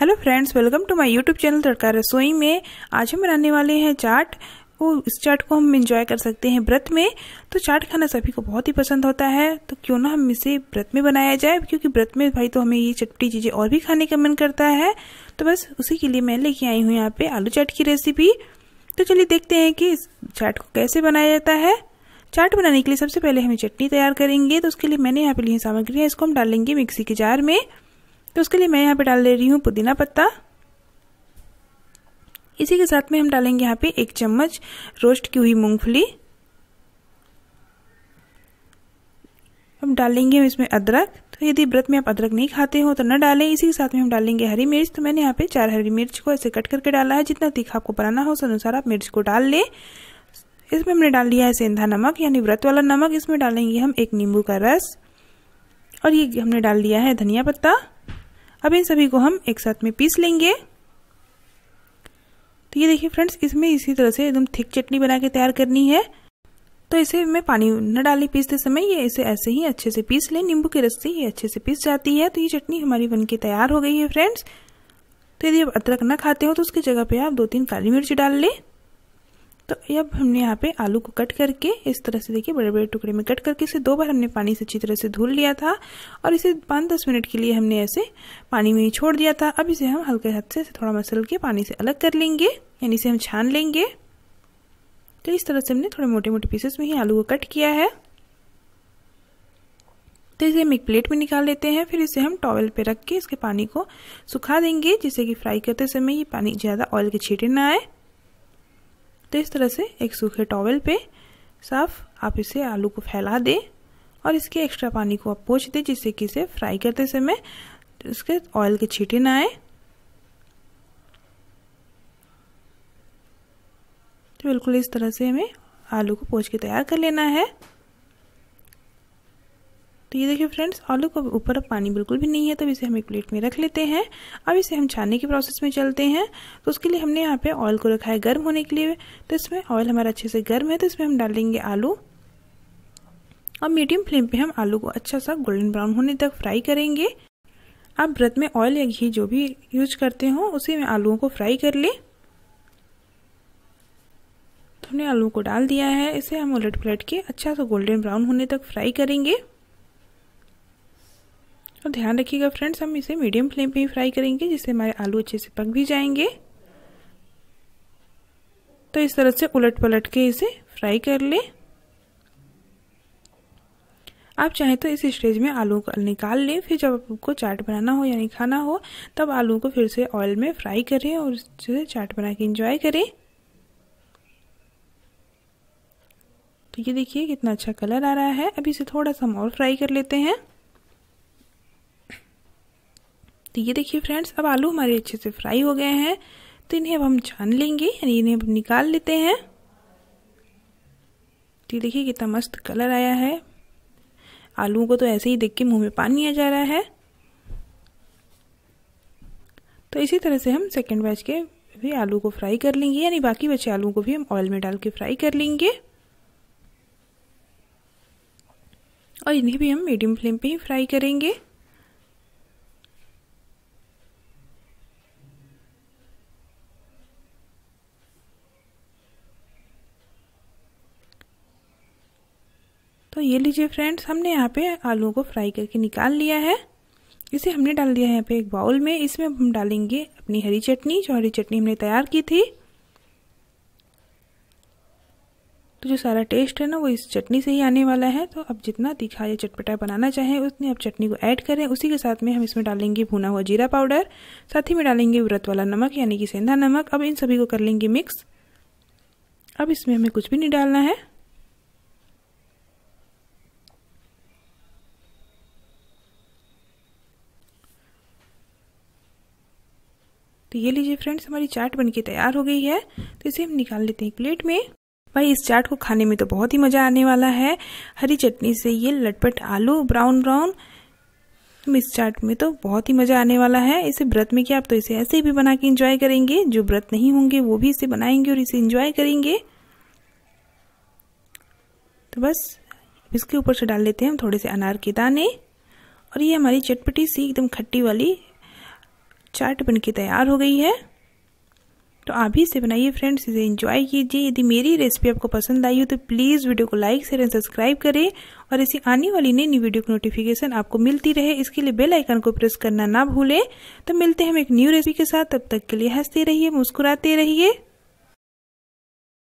hello friends welcome to my YouTube channel Tadka Rasoi में आज हम बनाने वाले हैं चाट वो इस चाट को हम एंजॉय कर सकते हैं व्रत में तो चाट खाना सभी को बहुत ही पसंद होता है तो क्यों ना हम इसे व्रत में बनाया जाए क्योंकि व्रत में भाई तो हमें ये चटपटी चीज़ें और भी खाने का मन करता है तो बस उसी के लिए मैं लेके आई हूँ यहाँ पे आलू चाट की रेसिपी तो चलिए देखते हैं कि इस चाट को कैसे बनाया जाता है चाट बनाने के लिए सबसे पहले हमें चटनी तैयार करेंगे तो उसके लिए मैंने यहाँ पे लिए सामग्री है इसको हम डालेंगे मिक्सी के जार में तो उसके लिए मैं यहाँ पे डाल दे रही हूँ पुदीना पत्ता इसी के साथ में हम डालेंगे यहाँ पे एक चम्मच रोस्ट की हुई मूंगफली हम डालेंगे हम इसमें अदरक तो यदि व्रत में आप अदरक नहीं खाते हो तो न डालें इसी के साथ में हम डालेंगे हरी मिर्च तो मैंने यहाँ पे चार हरी मिर्च को ऐसे कट करके डाला है जितना तीखा आपको बनाना हो उस अनुसार आप मिर्च को डाल लें इसमें हमने डाल लिया है सेंधा नमक यानी व्रत वाला नमक इसमें डालेंगे हम एक नींबू का रस और ये हमने डाल दिया है धनिया पत्ता अब इन सभी को हम एक साथ में पीस लेंगे तो ये देखिए फ्रेंड्स इसमें इसी तरह से एकदम थिक चटनी बना के तैयार करनी है तो इसे में पानी न डाली पीसते समय ये इसे ऐसे ही अच्छे से पीस लें नींबू के रस से ये अच्छे से पीस जाती है तो ये चटनी हमारी बनके तैयार हो गई है फ्रेंड्स तो यदि आप अदरक न खाते हो तो उसकी जगह पे आप दो तीन काली मिर्च डाल लें तो अब हमने यहाँ पे आलू को कट करके इस तरह से देखिए बड़े बड़े टुकड़े में कट करके इसे दो बार हमने पानी से अच्छी तरह से धुल लिया था और इसे पाँच दस मिनट के लिए हमने ऐसे पानी में ही छोड़ दिया था अब इसे हम हल्के हाथ से थोड़ा मसल के पानी से अलग कर लेंगे यानी इसे हम छान लेंगे तो इस तरह से हमने थोड़े मोटे मोटे पीसेस में ही आलू को कट किया है तो इसे हम एक प्लेट में निकाल लेते हैं फिर इसे हम टॉवल पे रख के इसके पानी को सुखा देंगे जिससे कि फ्राई करते समय ये पानी ज़्यादा ऑयल के छीटे ना आए तो इस तरह से एक सूखे टॉवल पे साफ आप इसे आलू को फैला दें और इसके एक्स्ट्रा पानी को आप पोछ दें जिससे कि इसे फ्राई करते समय इसके ऑयल के छीटे ना आए तो बिल्कुल इस तरह से हमें आलू को पोछ के तैयार कर लेना है तो ये देखिए फ्रेंड्स आलू को ऊपर अब पानी बिल्कुल भी नहीं है तब इसे हम एक प्लेट में रख लेते हैं अब इसे हम छानने के प्रोसेस में चलते हैं तो उसके लिए हमने यहाँ पे ऑयल को रखा है गर्म होने के लिए तो इसमें ऑयल हमारा अच्छे से गर्म है तो इसमें हम डाल देंगे आलू अब मीडियम फ्लेम पे हम आलू को अच्छा सा गोल्डन ब्राउन होने तक फ्राई करेंगे आप व्रत में ऑयल या घी जो भी यूज करते हो उसी में आलुओं को फ्राई कर लें तो हमने आलू को डाल दिया है इसे हम उलट पलट के अच्छा सा गोल्डन ब्राउन होने तक फ्राई करेंगे तो ध्यान रखिएगा फ्रेंड्स हम इसे मीडियम फ्लेम पे ही फ्राई करेंगे जिससे हमारे आलू अच्छे से पक भी जाएंगे तो इस तरह से उलट पलट के इसे फ्राई कर ले आप चाहें तो इस स्टेज में आलू को निकाल लें फिर जब आपको चाट बनाना हो यानी खाना हो तब आलू को फिर से ऑयल में फ्राई करें और उससे चाट बना के इंजॉय करें तो ये देखिए कितना अच्छा कलर आ रहा है अभी इसे थोड़ा सा हम और फ्राई कर लेते हैं तो ये देखिए फ्रेंड्स अब आलू हमारे अच्छे से फ्राई हो गए हैं तो इन्हें अब हम छान लेंगे यानी इन्हें अब निकाल लेते हैं तो देखिए कितना मस्त कलर आया है आलू को तो ऐसे ही देख के मुंह में पानी आ जा रहा है तो इसी तरह से हम सेकेंड बैच के भी आलू को फ्राई कर लेंगे यानी बाकी बचे आलू को भी हम ऑयल में डाल के फ्राई कर लेंगे और इन्हें भी हम मीडियम फ्लेम पे ही फ्राई करेंगे तो ये लीजिए फ्रेंड्स हमने यहाँ पे आलू को फ्राई करके निकाल लिया है इसे हमने डाल दिया है यहाँ पे एक बाउल में इसमें हम डालेंगे अपनी हरी चटनी जो हरी चटनी हमने तैयार की थी तो जो सारा टेस्ट है ना वो इस चटनी से ही आने वाला है तो अब जितना तीखा या चटपटा बनाना चाहें उतने आप चटनी को ऐड करें उसी के साथ में हम इसमें डालेंगे भुना हुआ जीरा पाउडर साथ ही में डालेंगे व्रत वाला नमक यानी कि सेंधा नमक अब इन सभी को कर लेंगे मिक्स अब इसमें हमें कुछ भी नहीं डालना है तो ये लीजिए फ्रेंड्स हमारी चाट बनके तैयार हो गई है तो इसे हम निकाल लेते हैं प्लेट में भाई इस चाट को खाने में तो बहुत ही मज़ा आने वाला है हरी चटनी से ये लटपट आलू ब्राउन ब्राउन इस चाट में तो बहुत ही मज़ा आने वाला है इसे व्रत में क्या आप तो इसे ऐसे भी बना के इंजॉय करेंगे जो व्रत नहीं होंगे वो भी इसे बनाएंगे और इसे इंजॉय करेंगे तो बस इसके ऊपर से डाल लेते हैं हम थोड़े से अनार के दाने और ये हमारी चटपटी सी एकदम खट्टी वाली चाट बनके तैयार हो गई है तो आप भी इसे बनाइए फ्रेंड्स इसे एंजॉय कीजिए यदि मेरी रेसिपी आपको पसंद आई हो तो प्लीज़ वीडियो को लाइक शेयर एंड सब्सक्राइब करें और ऐसी आने वाली नई नई वीडियो की नोटिफिकेशन आपको मिलती रहे इसके लिए बेल आइकन को प्रेस करना ना भूलें तो मिलते हैं हम एक न्यू रेसिपी के साथ तब तक के लिए हंसते रहिए मुस्कुराते रहिए